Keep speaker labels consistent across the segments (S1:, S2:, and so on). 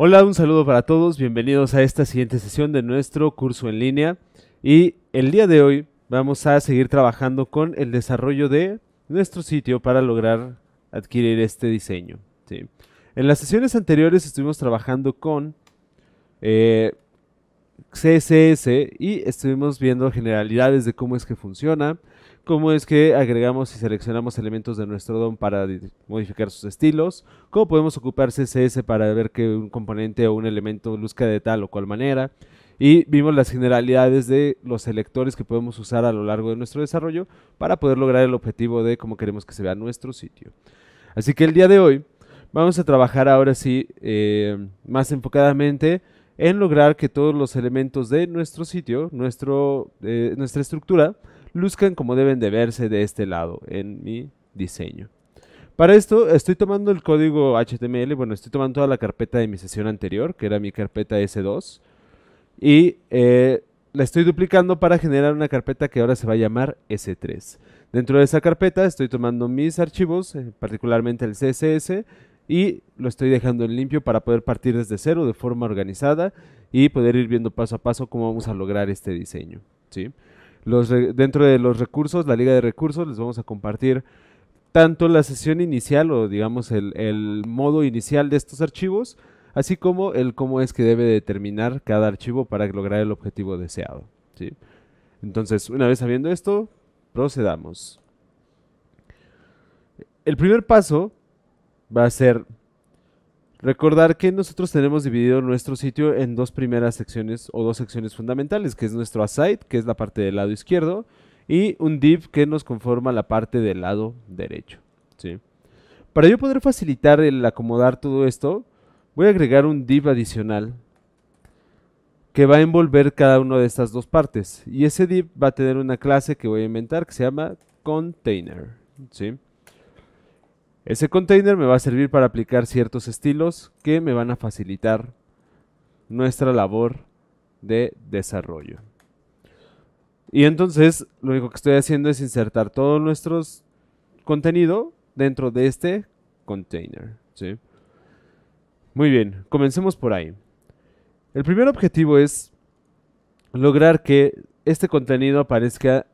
S1: Hola, un saludo para todos, bienvenidos a esta siguiente sesión de nuestro curso en línea y el día de hoy vamos a seguir trabajando con el desarrollo de nuestro sitio para lograr adquirir este diseño. En las sesiones anteriores estuvimos trabajando con eh, CSS y estuvimos viendo generalidades de cómo es que funciona, cómo es que agregamos y seleccionamos elementos de nuestro DOM para modificar sus estilos, cómo podemos ocupar CSS para ver que un componente o un elemento luzca de tal o cual manera, y vimos las generalidades de los selectores que podemos usar a lo largo de nuestro desarrollo para poder lograr el objetivo de cómo queremos que se vea nuestro sitio. Así que el día de hoy vamos a trabajar ahora sí eh, más enfocadamente en lograr que todos los elementos de nuestro sitio, nuestro, eh, nuestra estructura, luzcan como deben de verse de este lado en mi diseño. Para esto estoy tomando el código HTML, bueno, estoy tomando toda la carpeta de mi sesión anterior, que era mi carpeta S2, y eh, la estoy duplicando para generar una carpeta que ahora se va a llamar S3. Dentro de esa carpeta estoy tomando mis archivos, eh, particularmente el CSS, y lo estoy dejando en limpio para poder partir desde cero de forma organizada y poder ir viendo paso a paso cómo vamos a lograr este diseño. ¿sí? dentro de los recursos, la liga de recursos, les vamos a compartir tanto la sesión inicial o digamos el, modo inicial de estos archivos, así como el cómo es que debe determinar cada archivo para lograr el objetivo deseado. Entonces, una vez sabiendo esto, procedamos. El primer paso va a ser Recordar que nosotros tenemos dividido nuestro sitio en dos primeras secciones o dos secciones fundamentales, que es nuestro aside, que es la parte del lado izquierdo, y un div que nos conforma la parte del lado derecho. ¿sí? Para yo poder facilitar el acomodar todo esto, voy a agregar un div adicional que va a envolver cada una de estas dos partes. Y ese div va a tener una clase que voy a inventar que se llama container. ¿sí? Ese container me va a servir para aplicar ciertos estilos que me van a facilitar nuestra labor de desarrollo. Y entonces lo único que estoy haciendo es insertar todo nuestro contenido dentro de este container. ¿sí? Muy bien, comencemos por ahí. El primer objetivo es lograr que este contenido aparezca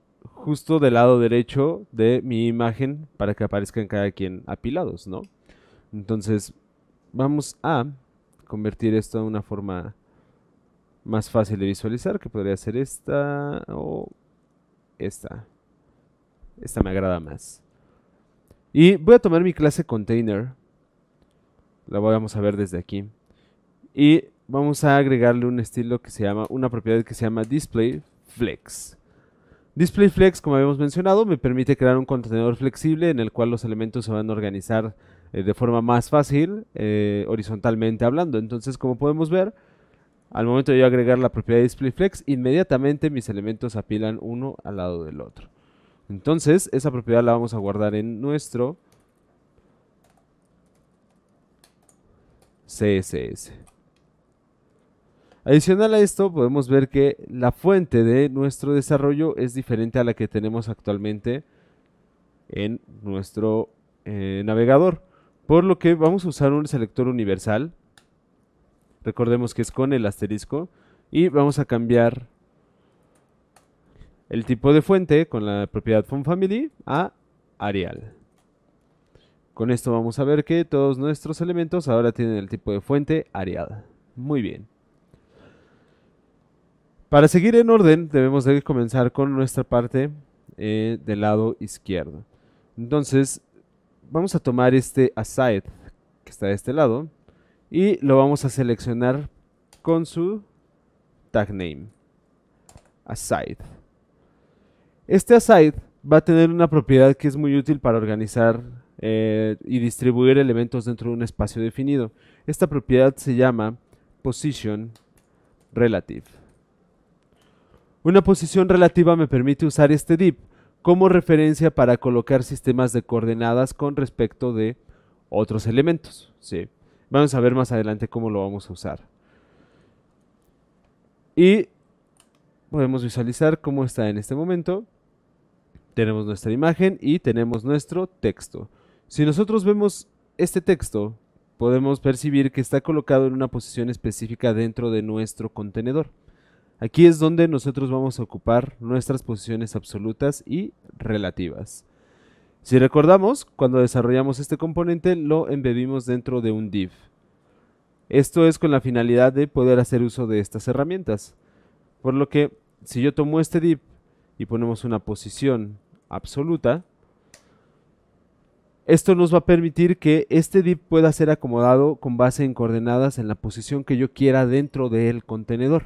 S1: justo del lado derecho de mi imagen para que aparezcan cada quien apilados, ¿no? Entonces, vamos a convertir esto en una forma más fácil de visualizar, que podría ser esta o esta. Esta me agrada más. Y voy a tomar mi clase container. La vamos a ver desde aquí. Y vamos a agregarle un estilo que se llama, una propiedad que se llama display flex. Display Flex, como habíamos mencionado, me permite crear un contenedor flexible en el cual los elementos se van a organizar eh, de forma más fácil, eh, horizontalmente hablando. Entonces, como podemos ver, al momento de yo agregar la propiedad Display Flex, inmediatamente mis elementos apilan uno al lado del otro. Entonces, esa propiedad la vamos a guardar en nuestro CSS. Adicional a esto, podemos ver que la fuente de nuestro desarrollo es diferente a la que tenemos actualmente en nuestro eh, navegador, por lo que vamos a usar un selector universal, recordemos que es con el asterisco, y vamos a cambiar el tipo de fuente con la propiedad font-family a Arial. Con esto vamos a ver que todos nuestros elementos ahora tienen el tipo de fuente Arial. Muy bien. Para seguir en orden, debemos de comenzar con nuestra parte eh, del lado izquierdo. Entonces, vamos a tomar este aside, que está de este lado, y lo vamos a seleccionar con su tag name. Aside. Este aside va a tener una propiedad que es muy útil para organizar eh, y distribuir elementos dentro de un espacio definido. Esta propiedad se llama position relative. Una posición relativa me permite usar este dip como referencia para colocar sistemas de coordenadas con respecto de otros elementos. ¿sí? Vamos a ver más adelante cómo lo vamos a usar. Y podemos visualizar cómo está en este momento. Tenemos nuestra imagen y tenemos nuestro texto. Si nosotros vemos este texto, podemos percibir que está colocado en una posición específica dentro de nuestro contenedor. Aquí es donde nosotros vamos a ocupar nuestras posiciones absolutas y relativas. Si recordamos, cuando desarrollamos este componente lo embebimos dentro de un div. Esto es con la finalidad de poder hacer uso de estas herramientas. Por lo que, si yo tomo este div y ponemos una posición absoluta, esto nos va a permitir que este div pueda ser acomodado con base en coordenadas en la posición que yo quiera dentro del contenedor.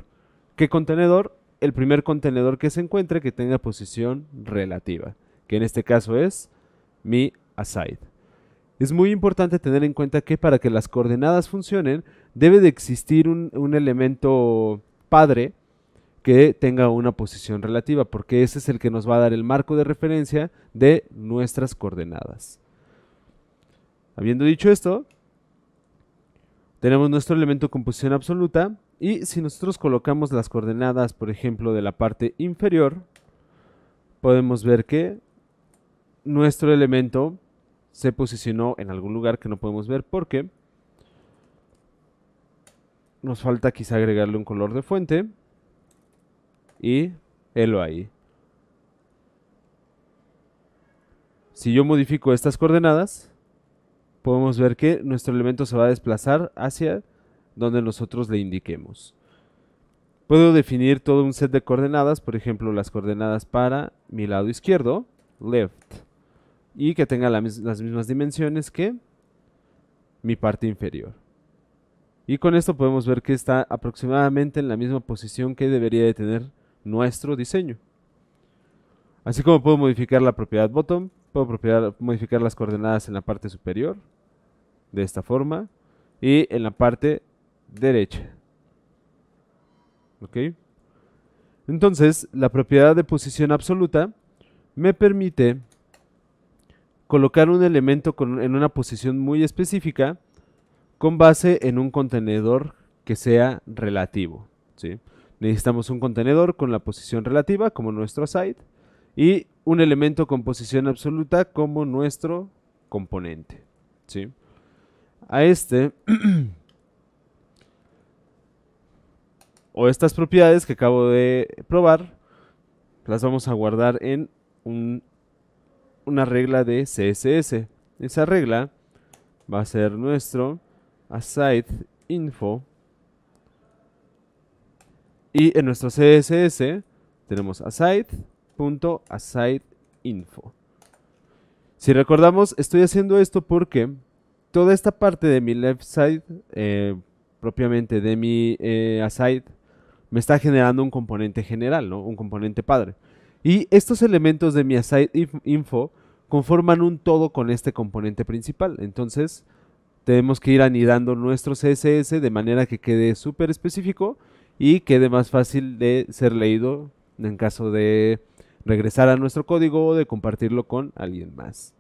S1: ¿Qué contenedor? El primer contenedor que se encuentre que tenga posición relativa, que en este caso es mi aside. Es muy importante tener en cuenta que para que las coordenadas funcionen debe de existir un, elemento padre que tenga una posición relativa, porque ese es el que nos va a dar el marco de referencia de nuestras coordenadas. Habiendo dicho esto, tenemos nuestro elemento con posición absoluta, y si nosotros colocamos las coordenadas, por ejemplo, de la parte inferior, podemos ver que nuestro elemento se posicionó en algún lugar que no podemos ver porque nos falta quizá agregarle un color de fuente y lo ahí. Si yo modifico estas coordenadas, podemos ver que nuestro elemento se va a desplazar hacia donde nosotros le indiquemos. Puedo definir todo un set de coordenadas, por ejemplo, las coordenadas para mi lado izquierdo, left, y que tenga las mismas dimensiones que mi parte inferior. Y con esto podemos ver que está aproximadamente en la misma posición que debería de tener nuestro diseño. Así como puedo modificar la propiedad bottom, puedo modificar las coordenadas en la parte superior, de esta forma, y en la parte derecha. ¿Ok? Entonces, la propiedad de posición absoluta me permite colocar un elemento en una posición muy específica con base en un contenedor que sea relativo. ¿sí? Necesitamos un contenedor con la posición relativa, como nuestro site, y un elemento con posición absoluta, como nuestro componente. ¿sí? A este o estas propiedades que acabo de probar, las vamos a guardar en una regla de CSS. Esa regla va a ser nuestro aside info y en nuestro CSS tenemos aside.asideinfo. Si recordamos, estoy haciendo esto porque toda esta parte de mi left side, eh, propiamente de mi eh, aside, me está generando un componente general, ¿no? Un componente padre. Y estos elementos de mi aside info conforman un todo con este componente principal. Entonces, tenemos que ir anidando nuestro CSS de manera que quede súper específico y quede más fácil de ser leído en caso de regresar a nuestro código o de compartirlo con alguien más.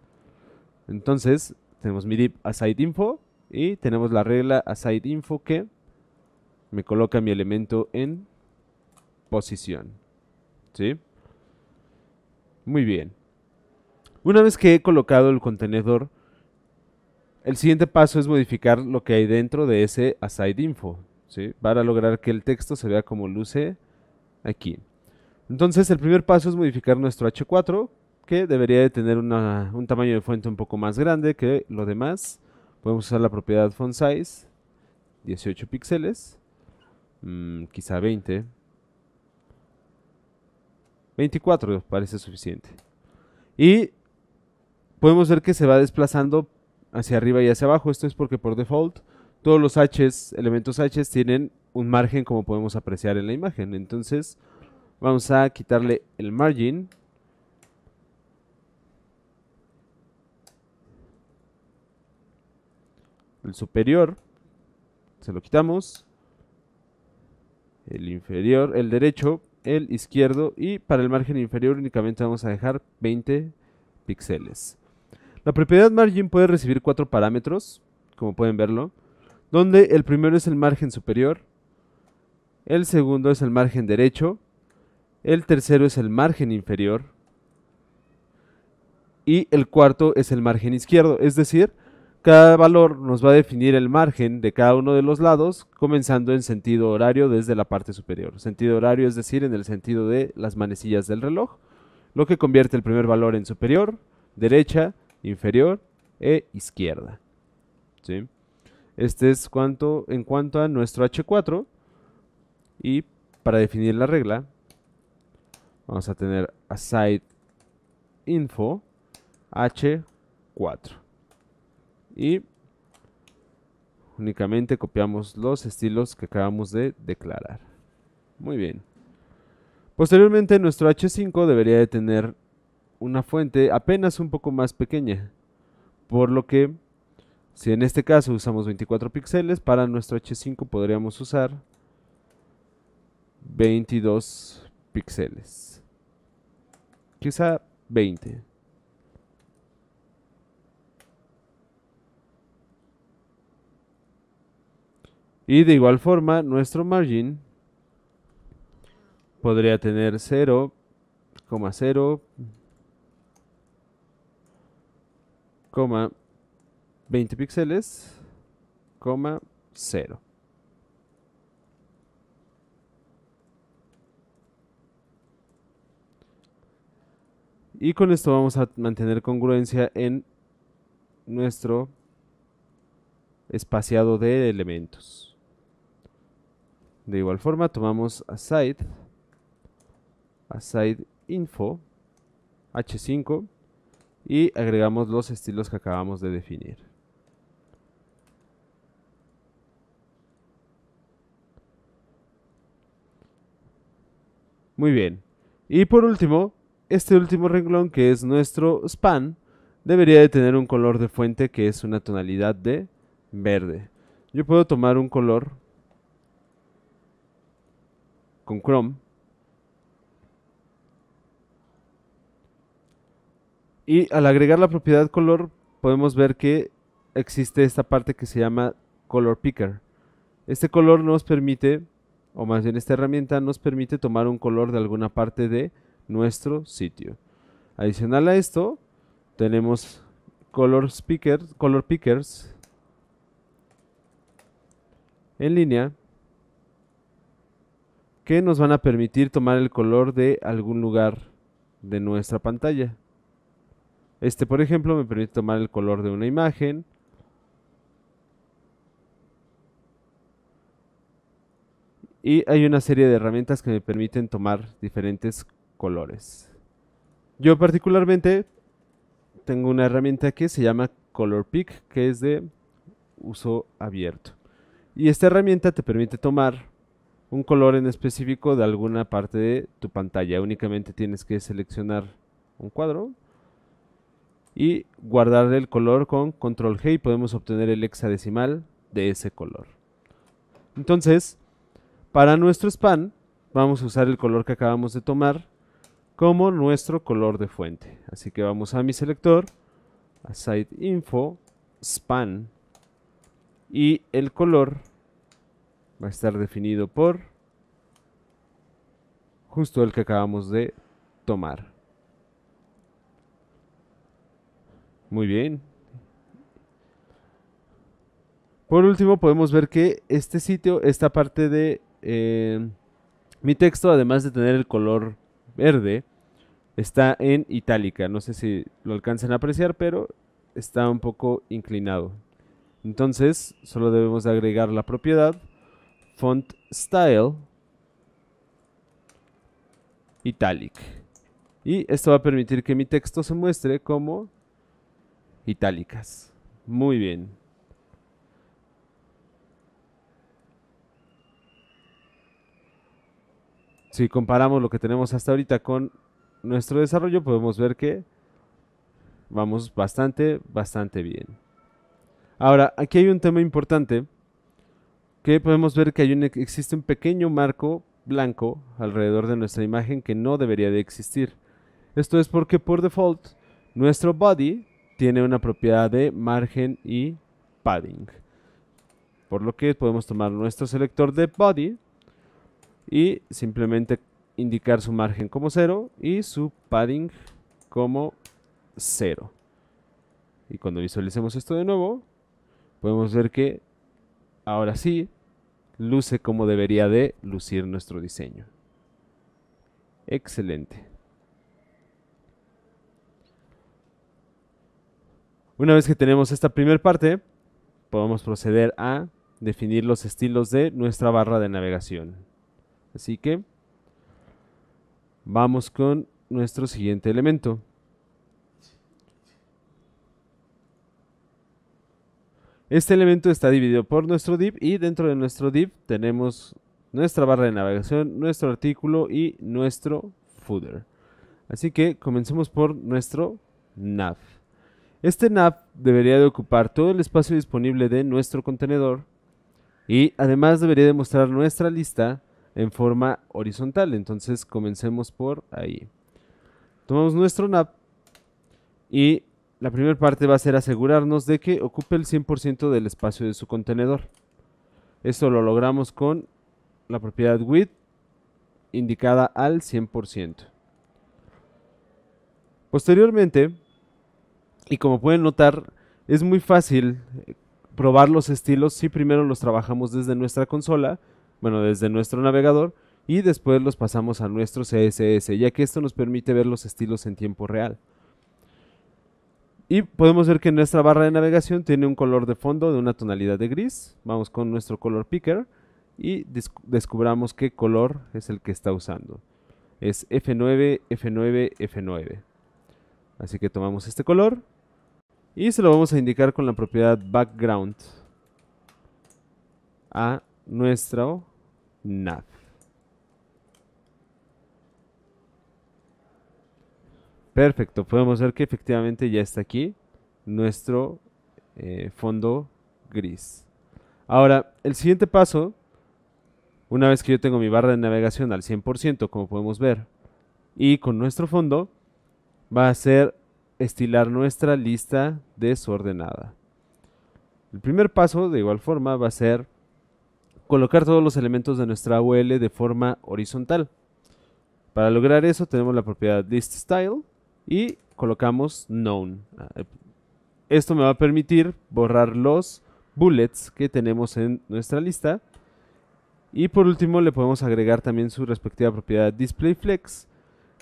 S1: Entonces, tenemos mi div aside info y tenemos la regla aside info que me coloca mi elemento en posición. ¿Sí? Muy bien. Una vez que he colocado el contenedor, el siguiente paso es modificar lo que hay dentro de ese aside info, Para lograr que el texto se vea como luce aquí. Entonces, el primer paso es modificar nuestro H4, que debería de tener un tamaño de fuente un poco más grande que lo demás. Podemos usar la propiedad font size, 18 píxeles. Mm, quizá 20. 24 parece suficiente. Y podemos ver que se va desplazando hacia arriba y hacia abajo. Esto es porque por default todos los Hs, elementos H, tienen un margen como podemos apreciar en la imagen. Entonces vamos a quitarle el margin. El superior. Se lo quitamos el inferior, el derecho, el izquierdo y para el margen inferior únicamente vamos a dejar 20 píxeles. La propiedad margin puede recibir cuatro parámetros, como pueden verlo, donde el primero es el margen superior, el segundo es el margen derecho, el tercero es el margen inferior y el cuarto es el margen izquierdo, es decir, cada valor nos va a definir el margen de cada uno de los lados, comenzando en sentido horario desde la parte superior. Sentido horario es decir, en el sentido de las manecillas del reloj, lo que convierte el primer valor en superior, derecha, inferior e izquierda. ¿Sí? Este es cuanto, en cuanto a nuestro H4. Y para definir la regla, vamos a tener aside info H4 y únicamente copiamos los estilos que acabamos de declarar. Muy bien. Posteriormente nuestro H5 debería de tener una fuente apenas un poco más pequeña, por lo que si en este caso usamos 24 píxeles, para nuestro H5 podríamos usar 22 píxeles. Quizá 20. Y de igual forma, nuestro margin podría tener 0020 20 píxeles, 0. Y con esto vamos a mantener congruencia en nuestro espaciado de elementos. De igual forma tomamos aside, aside info, h5 y agregamos los estilos que acabamos de definir. Muy bien. Y por último, este último renglón que es nuestro span debería de tener un color de fuente que es una tonalidad de verde. Yo puedo tomar un color con Chrome. Y al agregar la propiedad color podemos ver que existe esta parte que se llama color picker. Este color nos permite, o más bien esta herramienta nos permite tomar un color de alguna parte de nuestro sitio. Adicional a esto, tenemos color, color pickers en línea que nos van a permitir tomar el color de algún lugar de nuestra pantalla. Este, por ejemplo, me permite tomar el color de una imagen. Y hay una serie de herramientas que me permiten tomar diferentes colores. Yo particularmente tengo una herramienta que se llama Color Pick, que es de uso abierto. Y esta herramienta te permite tomar un color en específico de alguna parte de tu pantalla. Únicamente tienes que seleccionar un cuadro y guardarle el color con control G y podemos obtener el hexadecimal de ese color. Entonces, para nuestro span vamos a usar el color que acabamos de tomar como nuestro color de fuente. Así que vamos a mi selector, a site info, span y el color va a estar definido por justo el que acabamos de tomar. Muy bien. Por último, podemos ver que este sitio, esta parte de eh, mi texto, además de tener el color verde, está en itálica. No sé si lo alcancen a apreciar, pero está un poco inclinado. Entonces, solo debemos agregar la propiedad font style italic. Y esto va a permitir que mi texto se muestre como itálicas. Muy bien. Si comparamos lo que tenemos hasta ahorita con nuestro desarrollo, podemos ver que vamos bastante, bastante bien. Ahora, aquí hay un tema importante podemos ver que hay un, existe un pequeño marco blanco alrededor de nuestra imagen que no debería de existir. Esto es porque por default nuestro body tiene una propiedad de margen y padding. Por lo que podemos tomar nuestro selector de body y simplemente indicar su margen como 0 y su padding como 0. Y cuando visualicemos esto de nuevo, podemos ver que ahora sí luce como debería de lucir nuestro diseño. Excelente. Una vez que tenemos esta primera parte, podemos proceder a definir los estilos de nuestra barra de navegación. Así que vamos con nuestro siguiente elemento. Este elemento está dividido por nuestro div y dentro de nuestro div tenemos nuestra barra de navegación, nuestro artículo y nuestro footer. Así que comencemos por nuestro nav. Este nav debería de ocupar todo el espacio disponible de nuestro contenedor y además debería de mostrar nuestra lista en forma horizontal. Entonces comencemos por ahí. Tomamos nuestro nav y la primera parte va a ser asegurarnos de que ocupe el 100% del espacio de su contenedor. Esto lo logramos con la propiedad width indicada al 100%. Posteriormente, y como pueden notar, es muy fácil eh, probar los estilos si primero los trabajamos desde nuestra consola, bueno, desde nuestro navegador, y después los pasamos a nuestro CSS, ya que esto nos permite ver los estilos en tiempo real. Y podemos ver que nuestra barra de navegación tiene un color de fondo de una tonalidad de gris. Vamos con nuestro color picker y descubramos qué color es el que está usando. Es F9, F9, F9. Así que tomamos este color y se lo vamos a indicar con la propiedad background a nuestro nav. Perfecto, podemos ver que efectivamente ya está aquí nuestro eh, fondo gris. Ahora, el siguiente paso, una vez que yo tengo mi barra de navegación al 100%, como podemos ver, y con nuestro fondo, va a ser estilar nuestra lista desordenada. El primer paso, de igual forma, va a ser colocar todos los elementos de nuestra UL de forma horizontal. Para lograr eso tenemos la propiedad list style y colocamos known. Ah, eh, esto me va a permitir borrar los bullets que tenemos en nuestra lista. Y por último le podemos agregar también su respectiva propiedad display flex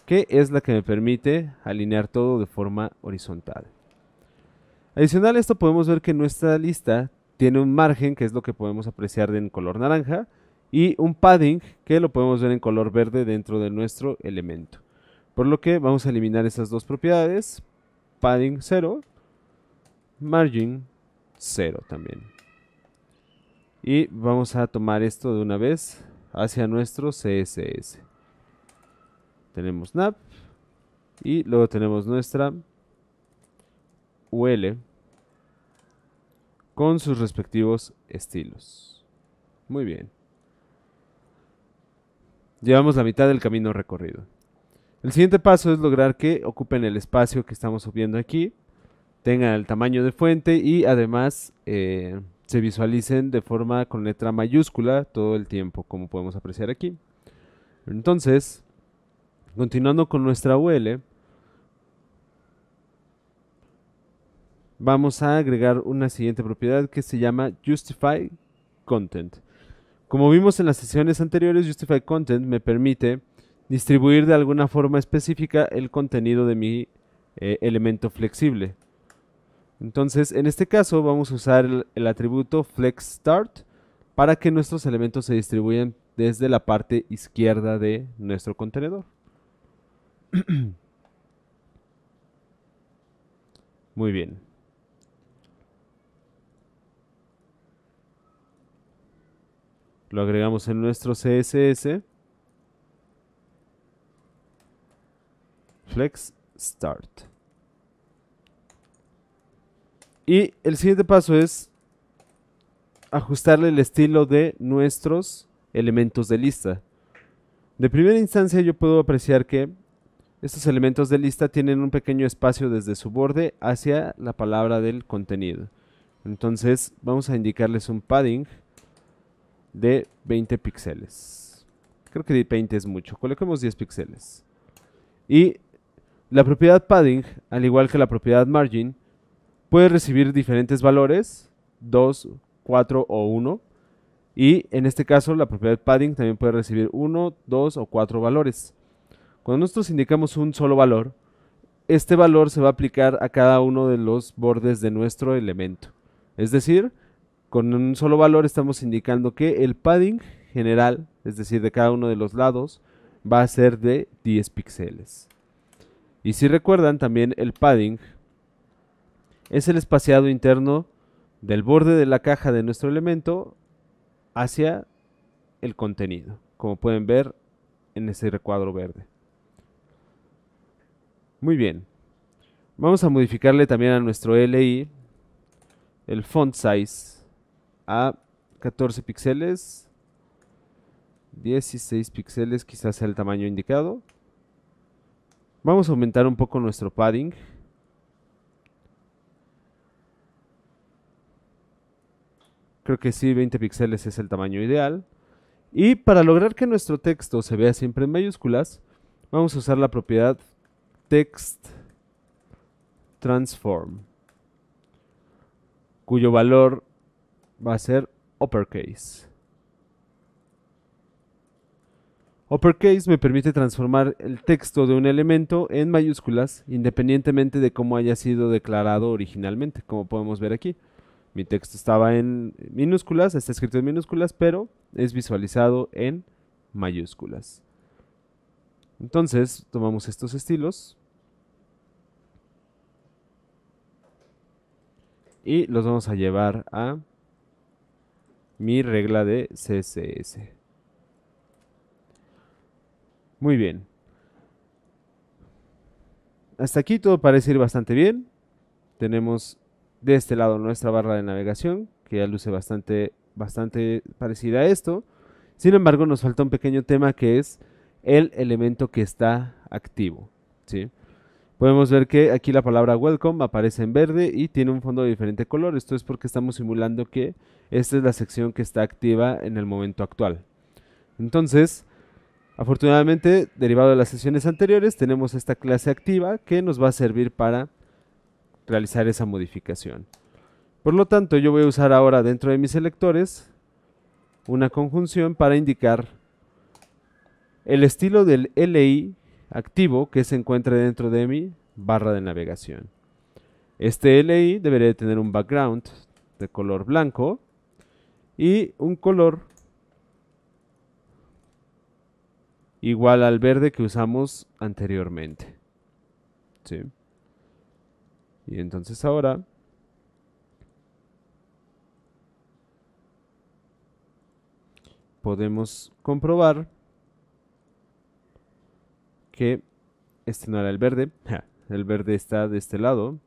S1: que es la que me permite alinear todo de forma horizontal. Adicional a esto podemos ver que nuestra lista tiene un margen, que es lo que podemos apreciar en color naranja, y un padding, que lo podemos ver en color verde dentro de nuestro elemento. Por lo que vamos a eliminar esas dos propiedades. Padding 0. Margin 0 también. Y vamos a tomar esto de una vez hacia nuestro CSS. Tenemos nap. Y luego tenemos nuestra UL con sus respectivos estilos. Muy bien. Llevamos la mitad del camino recorrido. El siguiente paso es lograr que ocupen el espacio que estamos subiendo aquí, tengan el tamaño de fuente y además eh, se visualicen de forma con letra mayúscula todo el tiempo, como podemos apreciar aquí. Entonces, continuando con nuestra UL, vamos a agregar una siguiente propiedad que se llama Justify Content. Como vimos en las sesiones anteriores, Justify Content me permite distribuir de alguna forma específica el contenido de mi eh, elemento flexible. Entonces, en este caso vamos a usar el, el atributo flexStart para que nuestros elementos se distribuyan desde la parte izquierda de nuestro contenedor. Muy bien. Lo agregamos en nuestro CSS. flex start. Y el siguiente paso es ajustarle el estilo de nuestros elementos de lista. De primera instancia yo puedo apreciar que estos elementos de lista tienen un pequeño espacio desde su borde hacia la palabra del contenido. Entonces vamos a indicarles un padding de 20 píxeles. Creo que 20 es mucho. Coloquemos 10 píxeles. Y la propiedad padding, al igual que la propiedad margin, puede recibir diferentes valores, 2, 4 o 1, y en este caso la propiedad padding también puede recibir 1, 2 o 4 valores. Cuando nosotros indicamos un solo valor, este valor se va a aplicar a cada uno de los bordes de nuestro elemento. Es decir, con un solo valor estamos indicando que el padding general, es decir, de cada uno de los lados, va a ser de 10 píxeles. Y si recuerdan también el padding es el espaciado interno del borde de la caja de nuestro elemento hacia el contenido, como pueden ver en ese recuadro verde. Muy bien. Vamos a modificarle también a nuestro LI el font size a 14 píxeles, 16 píxeles quizás sea el tamaño indicado. Vamos a aumentar un poco nuestro padding. Creo que sí, 20 píxeles es el tamaño ideal. Y para lograr que nuestro texto se vea siempre en mayúsculas, vamos a usar la propiedad text transform, cuyo valor va a ser uppercase. Uppercase me permite transformar el texto de un elemento en mayúsculas independientemente de cómo haya sido declarado originalmente, como podemos ver aquí. Mi texto estaba en minúsculas, está escrito en minúsculas, pero es visualizado en mayúsculas. Entonces, tomamos estos estilos y los vamos a llevar a mi regla de CSS. Muy bien. Hasta aquí todo parece ir bastante bien. Tenemos de este lado nuestra barra de navegación, que ya luce bastante, bastante parecida a esto. Sin embargo, nos falta un pequeño tema que es el elemento que está activo. ¿sí? Podemos ver que aquí la palabra welcome aparece en verde y tiene un fondo de diferente color. Esto es porque estamos simulando que esta es la sección que está activa en el momento actual. Entonces, Afortunadamente, derivado de las sesiones anteriores, tenemos esta clase activa que nos va a servir para realizar esa modificación. Por lo tanto, yo voy a usar ahora dentro de mis selectores una conjunción para indicar el estilo del LI activo que se encuentra dentro de mi barra de navegación. Este LI debería tener un background de color blanco y un color igual al verde que usamos anteriormente. Y entonces ahora podemos comprobar que este no era el verde. el verde está de este lado.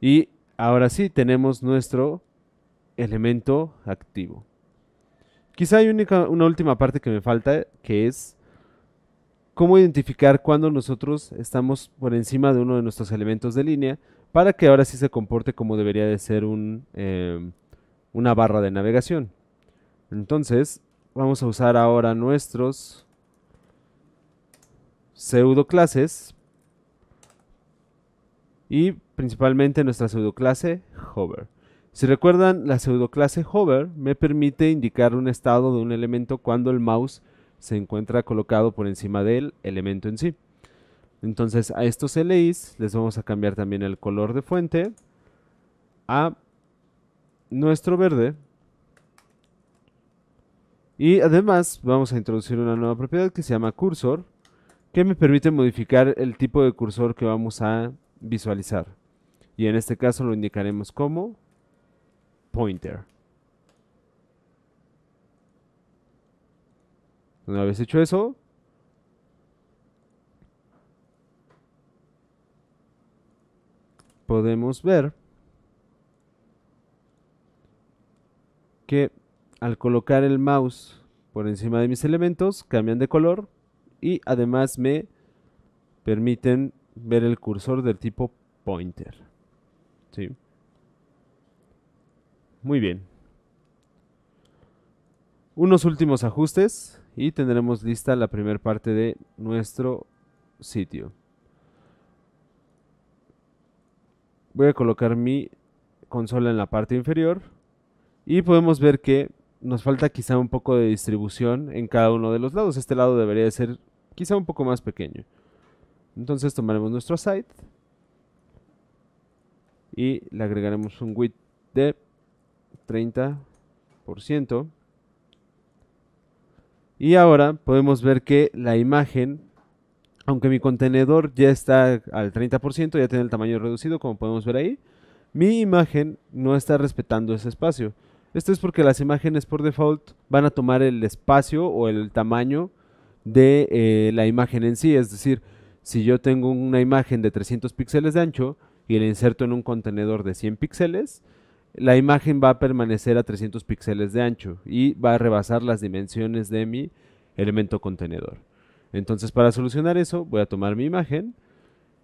S1: Y ahora sí tenemos nuestro elemento activo. Quizá hay una última parte que me falta, que es cómo identificar cuando nosotros estamos por encima de uno de nuestros elementos de línea para que ahora sí se comporte como debería de ser em, una barra de navegación. Entonces, vamos a usar ahora nuestros pseudo clases y principalmente nuestra pseudo clase hover. Si recuerdan, la pseudoclase hover me permite indicar un estado de un elemento cuando el mouse se encuentra colocado por encima del elemento en sí. Entonces a estos LIs les vamos a cambiar también el color de fuente a nuestro verde. Y además vamos a introducir una nueva propiedad que se llama cursor, que me permite modificar el tipo de cursor que vamos a visualizar. Y en este caso lo indicaremos como pointer. Una vez hecho eso, podemos ver que al colocar el mouse por encima de mis elementos cambian de color y además me permiten ver el cursor del tipo pointer. ¿Sí? Muy bien. Unos últimos ajustes y tendremos lista la primera parte de nuestro sitio. Voy a colocar mi consola en la parte inferior y podemos ver que nos falta quizá un poco de distribución en cada uno de los lados. Este lado debería ser quizá un poco más pequeño. Entonces tomaremos nuestro site y le agregaremos un width de 30%. Y ahora podemos ver que la imagen, aunque mi contenedor ya está al 30%, ya tiene el tamaño reducido, como podemos ver ahí, mi imagen no está respetando ese espacio. Esto es porque las imágenes por default van a tomar el espacio o el tamaño de eh, la imagen en sí. Es decir, si yo tengo una imagen de 300 píxeles de ancho y la inserto en un contenedor de 100 píxeles, la imagen va a permanecer a 300 píxeles de ancho y va a rebasar las dimensiones de mi elemento contenedor. Entonces para solucionar eso voy a tomar mi imagen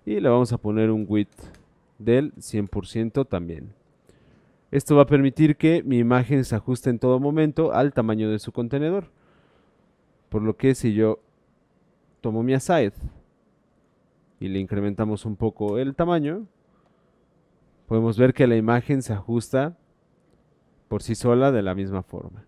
S1: y le vamos a poner un width del 100% también. Esto va a permitir que mi imagen se ajuste en todo momento al tamaño de su contenedor. Por lo que si yo tomo mi aside y le incrementamos un poco el tamaño, podemos ver que la imagen se ajusta por sí sola de la misma forma.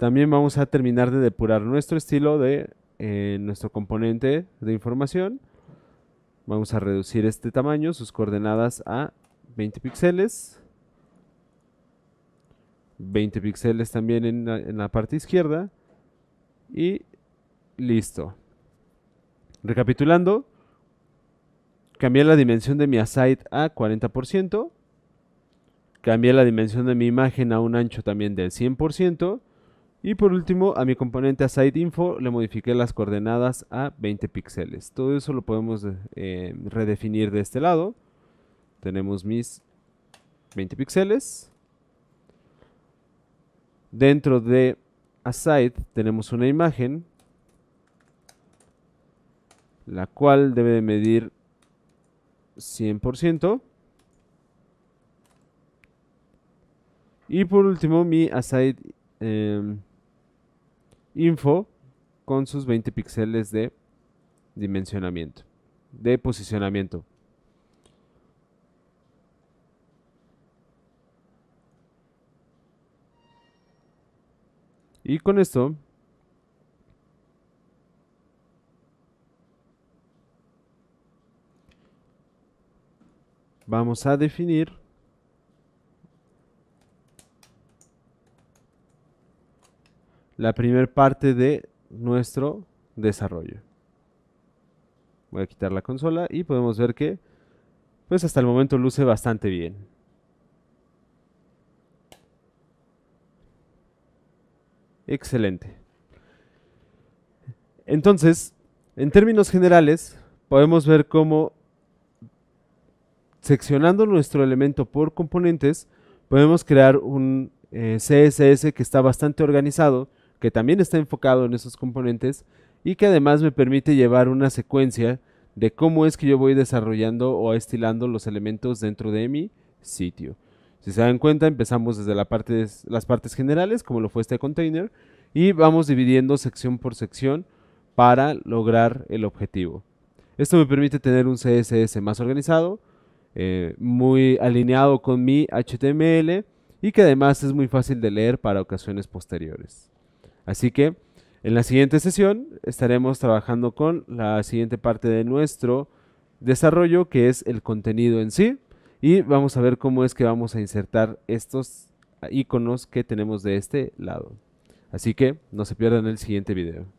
S1: También vamos a terminar de depurar nuestro estilo de eh, nuestro componente de información. Vamos a reducir este tamaño, sus coordenadas a 20 píxeles. 20 píxeles también en la parte izquierda. Y listo. Recapitulando, Cambié la dimensión de mi aside a 40%. Cambié la dimensión de mi imagen a un ancho también del 100%. Y por último, a mi componente aside info le modifiqué las coordenadas a 20 píxeles. Todo eso lo podemos eh, redefinir de este lado. Tenemos mis 20 píxeles. Dentro de aside tenemos una imagen la cual debe medir 100%. Y por último, mi Aside em, Info con sus 20 píxeles de dimensionamiento, de posicionamiento. Y con esto Vamos a definir la primera parte de nuestro desarrollo. Voy a quitar la consola y podemos ver que pues hasta el momento luce bastante bien. Excelente. Entonces, en términos generales, podemos ver cómo seccionando nuestro elemento por componentes, podemos crear un eh, CSS que está bastante organizado, que también está enfocado en esos componentes y que además me permite llevar una secuencia de cómo es que yo voy desarrollando o estilando los elementos dentro de mi sitio. Si se dan cuenta, empezamos desde la parte las partes generales, como lo fue este container, y vamos dividiendo sección por sección para lograr el objetivo. Esto me permite tener un CSS más organizado, eh, muy alineado con mi HTML y que además es muy fácil de leer para ocasiones posteriores. Así que en la siguiente sesión estaremos trabajando con la siguiente parte de nuestro desarrollo que es el contenido en sí y vamos a ver cómo es que vamos a insertar estos iconos que tenemos de este lado. Así que no se pierdan el siguiente video.